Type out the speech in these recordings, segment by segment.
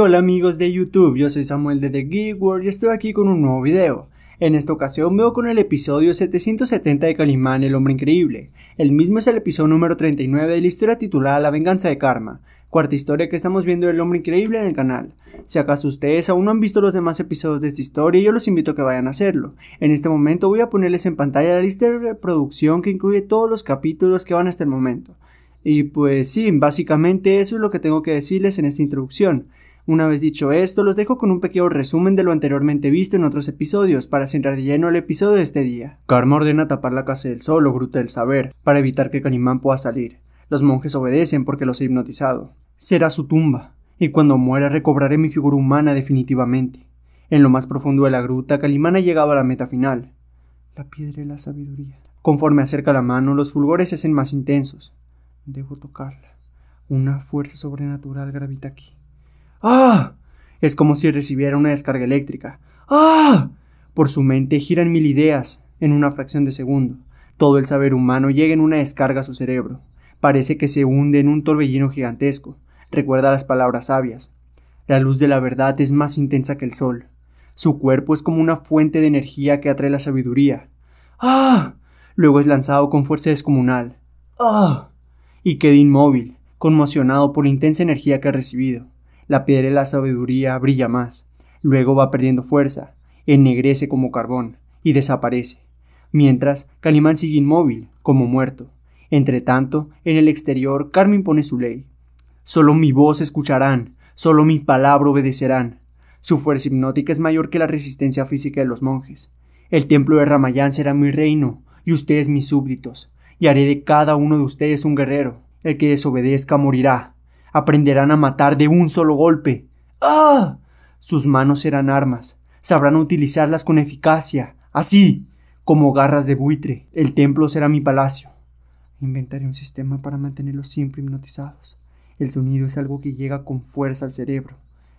hola amigos de YouTube, yo soy Samuel de The Geek World y estoy aquí con un nuevo video. En esta ocasión veo con el episodio 770 de Calimán el Hombre Increíble. El mismo es el episodio número 39 de la historia titulada La Venganza de Karma, cuarta historia que estamos viendo del Hombre Increíble en el canal. Si acaso ustedes aún no han visto los demás episodios de esta historia, yo los invito a que vayan a hacerlo. En este momento voy a ponerles en pantalla la lista de reproducción que incluye todos los capítulos que van hasta el momento. Y pues sí, básicamente eso es lo que tengo que decirles en esta introducción. Una vez dicho esto, los dejo con un pequeño resumen de lo anteriormente visto en otros episodios para centrar de lleno el episodio de este día. Karma ordena tapar la casa del sol o gruta del saber para evitar que Kalimán pueda salir. Los monjes obedecen porque los he hipnotizado. Será su tumba, y cuando muera recobraré mi figura humana definitivamente. En lo más profundo de la gruta, Kalimán ha llegado a la meta final. La piedra de la sabiduría. Conforme acerca la mano, los fulgores se hacen más intensos. Debo tocarla. Una fuerza sobrenatural gravita aquí. ¡Ah! Es como si recibiera una descarga eléctrica. ¡Ah! Por su mente giran mil ideas en una fracción de segundo. Todo el saber humano llega en una descarga a su cerebro. Parece que se hunde en un torbellino gigantesco. Recuerda las palabras sabias. La luz de la verdad es más intensa que el sol. Su cuerpo es como una fuente de energía que atrae la sabiduría. ¡Ah! Luego es lanzado con fuerza descomunal. ¡Ah! y quedé inmóvil, conmocionado por la intensa energía que ha recibido. La piedra de la sabiduría brilla más, luego va perdiendo fuerza, ennegrece como carbón y desaparece, mientras Calimán sigue inmóvil, como muerto. Entretanto, en el exterior, Carmen pone su ley. Solo mi voz escucharán, solo mi palabra obedecerán. Su fuerza hipnótica es mayor que la resistencia física de los monjes. El templo de Ramayán será mi reino, y ustedes mis súbditos y haré de cada uno de ustedes un guerrero. El que desobedezca morirá. Aprenderán a matar de un solo golpe. ¡Ah! Sus manos serán armas. Sabrán utilizarlas con eficacia. Así como garras de buitre. El templo será mi palacio. Inventaré un sistema para mantenerlos siempre hipnotizados. El sonido es algo que llega con fuerza al cerebro.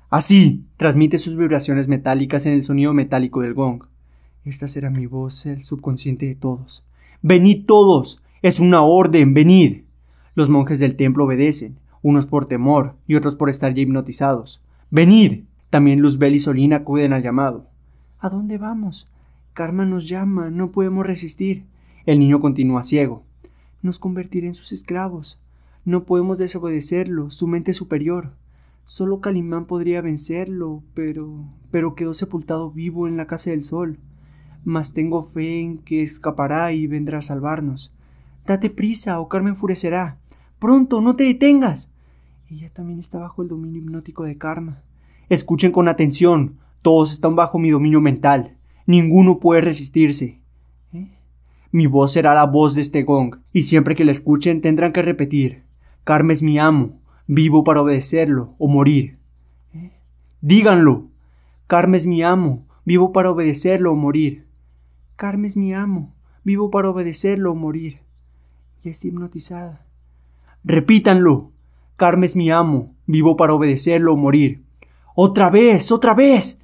Así transmite sus vibraciones metálicas en el sonido metálico del gong. Esta será mi voz, el subconsciente de todos. Venid todos, es una orden, venid. Los monjes del templo obedecen, unos por temor y otros por estar ya hipnotizados. Venid. También Luzbel y Solina acuden al llamado. ¿A dónde vamos? Karma nos llama, no podemos resistir. El niño continúa ciego. Nos convertiré en sus esclavos. No podemos desobedecerlo, su mente es superior. Solo Kalimán podría vencerlo, pero. pero quedó sepultado vivo en la casa del sol. Mas tengo fe en que escapará y vendrá a salvarnos. Date prisa o Carmen enfurecerá. Pronto, no te detengas. Ella también está bajo el dominio hipnótico de Karma. Escuchen con atención. Todos están bajo mi dominio mental. Ninguno puede resistirse. ¿Eh? Mi voz será la voz de este gong, y siempre que la escuchen tendrán que repetir. Karma es mi amo. Vivo para obedecerlo o morir. ¿Eh? Díganlo. Karma es mi amo. Vivo para obedecerlo o morir. karma es mi amo. Vivo para obedecerlo o morir. Ya está hipnotizada. Repítanlo. Carmes es mi amo, vivo para obedecerlo o morir. Otra vez, otra vez.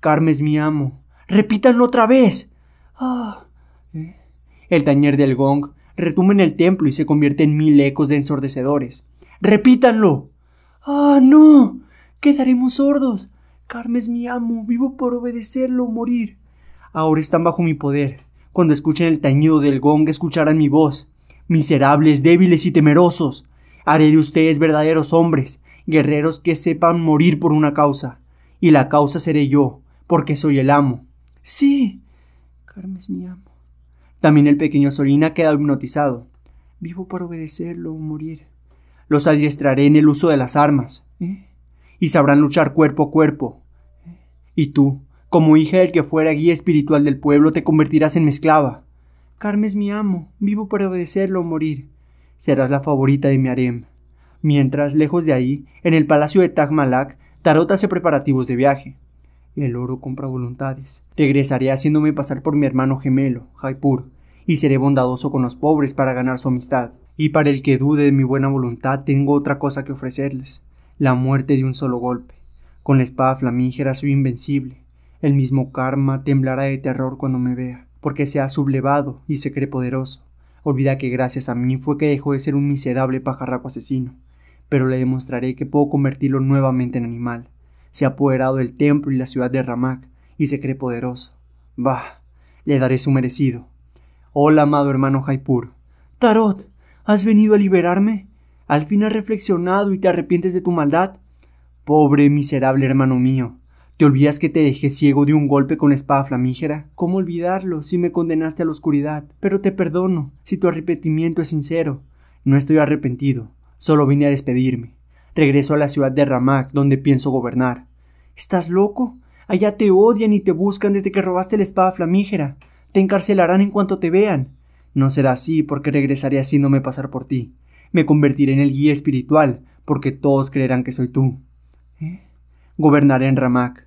Carmes es mi amo. Repítanlo otra vez. Ah, ¿eh? El tañer del gong retumba en el templo y se convierte en mil ecos de ensordecedores. Repítanlo. Ah, no. Quedaremos sordos. Carmes es mi amo, vivo por obedecerlo o morir. Ahora están bajo mi poder. Cuando escuchen el tañido del gong, escucharán mi voz miserables, débiles y temerosos. Haré de ustedes verdaderos hombres, guerreros que sepan morir por una causa. Y la causa seré yo, porque soy el amo. Sí. Carmen es mi amo. También el pequeño Solina queda hipnotizado. Vivo para obedecerlo o morir. Los adiestraré en el uso de las armas. ¿eh? Y sabrán luchar cuerpo a cuerpo. ¿eh? Y tú, como hija del que fuera guía espiritual del pueblo, te convertirás en mi esclava. Karma es mi amo, vivo para obedecerlo o morir. Serás la favorita de mi harem. Mientras, lejos de ahí, en el palacio de Tagmalak, Tarot hace preparativos de viaje. El oro compra voluntades. Regresaré haciéndome pasar por mi hermano gemelo, Jaipur, y seré bondadoso con los pobres para ganar su amistad. Y para el que dude de mi buena voluntad, tengo otra cosa que ofrecerles: la muerte de un solo golpe. Con la espada flamígera soy invencible. El mismo karma temblará de terror cuando me vea porque se ha sublevado y se cree poderoso. Olvida que gracias a mí fue que dejó de ser un miserable pajarraco asesino, pero le demostraré que puedo convertirlo nuevamente en animal. Se ha apoderado el templo y la ciudad de Ramak y se cree poderoso. Bah, le daré su merecido. Hola, amado hermano Jaipur. Tarot, ¿has venido a liberarme? ¿Al fin has reflexionado y te arrepientes de tu maldad? Pobre miserable hermano mío, ¿Te olvidas que te dejé ciego de un golpe con espada flamígera? ¿Cómo olvidarlo si me condenaste a la oscuridad? Pero te perdono, si tu arrepentimiento es sincero. No estoy arrepentido, solo vine a despedirme. Regreso a la ciudad de Ramak, donde pienso gobernar. ¿Estás loco? Allá te odian y te buscan desde que robaste la espada flamígera. Te encarcelarán en cuanto te vean. No será así, porque regresaré haciéndome pasar por ti. Me convertiré en el guía espiritual, porque todos creerán que soy tú. ¿Eh? Gobernaré en Ramak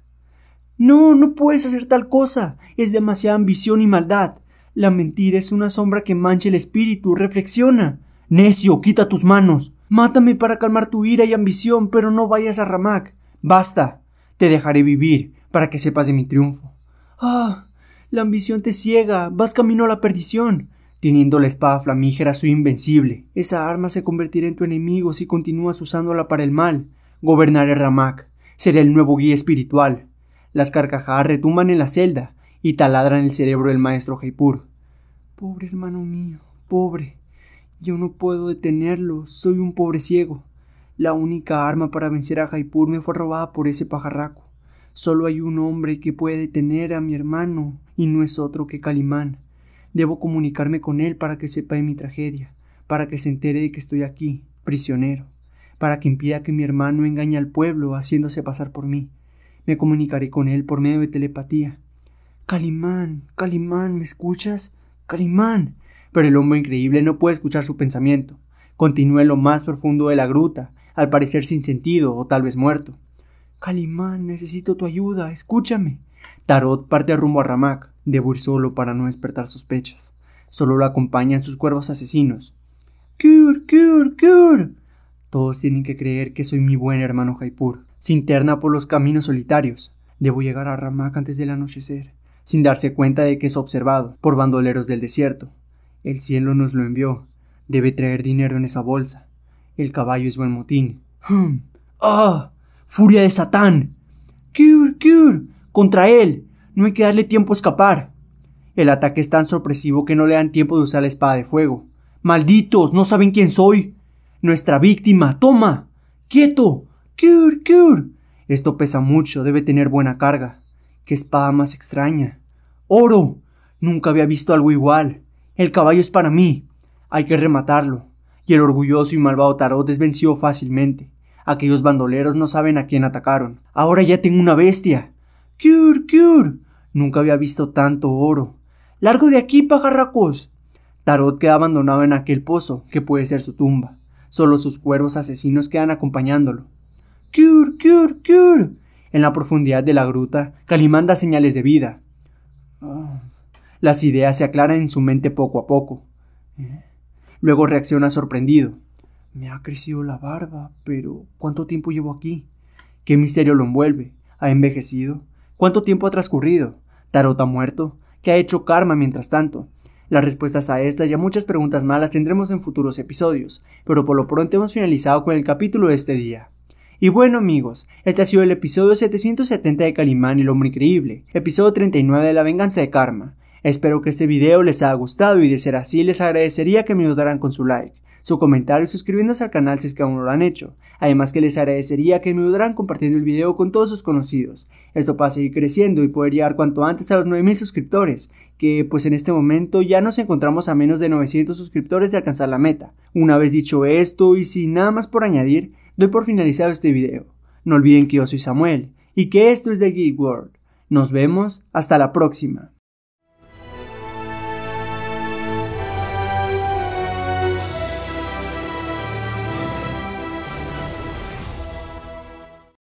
no, no puedes hacer tal cosa. Es demasiada ambición y maldad. La mentira es una sombra que mancha el espíritu. Reflexiona. Necio, quita tus manos. Mátame para calmar tu ira y ambición, pero no vayas a Ramak. Basta. Te dejaré vivir para que sepas de mi triunfo. Ah, la ambición te ciega. Vas camino a la perdición. Teniendo la espada flamígera, soy invencible. Esa arma se convertirá en tu enemigo si continúas usándola para el mal. Gobernaré Ramak. Seré el nuevo guía espiritual. Las carcajadas retumban en la celda y taladran el cerebro del maestro Jaipur. Pobre hermano mío, pobre. Yo no puedo detenerlo, soy un pobre ciego. La única arma para vencer a Jaipur me fue robada por ese pajarraco. Solo hay un hombre que puede detener a mi hermano, y no es otro que Calimán. Debo comunicarme con él para que sepa de mi tragedia, para que se entere de que estoy aquí, prisionero, para que impida que mi hermano engañe al pueblo haciéndose pasar por mí, me comunicaré con él por medio de telepatía. Calimán, Calimán, ¿me escuchas? Calimán. Pero el hombre increíble no puede escuchar su pensamiento. Continúa en lo más profundo de la gruta, al parecer sin sentido o tal vez muerto. Calimán, necesito tu ayuda, escúchame. Tarot parte rumbo a Ramak, de ir solo para no despertar sospechas. Solo lo acompañan sus cuervos asesinos. ¡Cur, cur, cur! Todos tienen que creer que soy mi buen hermano Jaipur. Se interna por los caminos solitarios. Debo llegar a Ramak antes del anochecer, sin darse cuenta de que es observado por bandoleros del desierto. El cielo nos lo envió. Debe traer dinero en esa bolsa. El caballo es buen motín. Hmm. ¡Ah! ¡Furia de Satán! ¡Cure, cure! ¡Contra él! No hay que darle tiempo a escapar. El ataque es tan sorpresivo que no le dan tiempo de usar la espada de fuego. ¡Malditos! ¡No saben quién soy! ¡Nuestra víctima! ¡Toma! ¡Quieto! Esto pesa mucho, debe tener buena carga. ¡Qué espada más extraña! ¡Oro! Nunca había visto algo igual. El caballo es para mí. Hay que rematarlo. Y el orgulloso y malvado Tarot desvenció fácilmente. Aquellos bandoleros no saben a quién atacaron. Ahora ya tengo una bestia. Cure, cure. Nunca había visto tanto oro. ¡Largo de aquí, pajarracos! Tarot queda abandonado en aquel pozo, que puede ser su tumba. Solo sus cuervos asesinos quedan acompañándolo. En la profundidad de la gruta, Calimán señales de vida. Ah. Las ideas se aclaran en su mente poco a poco. Eh. Luego reacciona sorprendido. Me ha crecido la barba, pero ¿cuánto tiempo llevo aquí? ¿Qué misterio lo envuelve? ¿Ha envejecido? ¿Cuánto tiempo ha transcurrido? ¿Tarot ha muerto? ¿Qué ha hecho karma mientras tanto? Las respuestas a estas y a muchas preguntas malas tendremos en futuros episodios, pero por lo pronto hemos finalizado con el capítulo de este día. Y bueno amigos, este ha sido el episodio 770 de Calimán y el Hombre Increíble, episodio 39 de La Venganza de Karma. Espero que este video les haya gustado y de ser así les agradecería que me ayudaran con su like, su comentario y suscribiéndose al canal si es que aún no lo han hecho. Además que les agradecería que me ayudaran compartiendo el video con todos sus conocidos. Esto para seguir creciendo y poder llegar cuanto antes a los 9000 suscriptores, que pues en este momento ya nos encontramos a menos de 900 suscriptores de alcanzar la meta. Una vez dicho esto y sin nada más por añadir, Doy por finalizado este video. No olviden que yo soy Samuel y que esto es The Geek World. Nos vemos hasta la próxima.